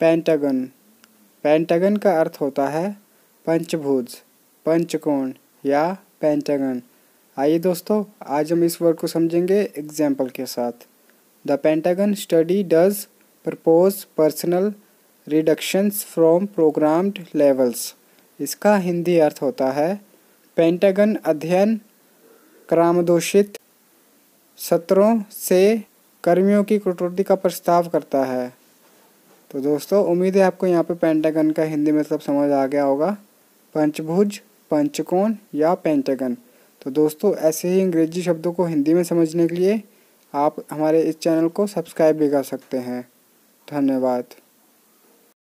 pentagon pentagon का अर्थ होता है पंचभुज पंचकोण या पेंटागन आइए दोस्तों आज हम इस वर्ड को समझेंगे एग्जाम्पल के साथ the Pentagon study does propose personal reductions from programmed levels इसका हिंदी अर्थ होता है पेंटागन अध्ययन क्रामदोषित सत्रों से कर्मियों की कटौती का प्रस्ताव करता है तो दोस्तों उम्मीद है आपको यहाँ पे पेंटागन का हिंदी मतलब समझ आ गया होगा पंचभुज पंचकोण या पेंटागन तो दोस्तों ऐसे ही अंग्रेजी शब्दों को हिंदी में समझने के लिए आप हमारे इस चैनल को सब्सक्राइब भी कर सकते हैं धन्यवाद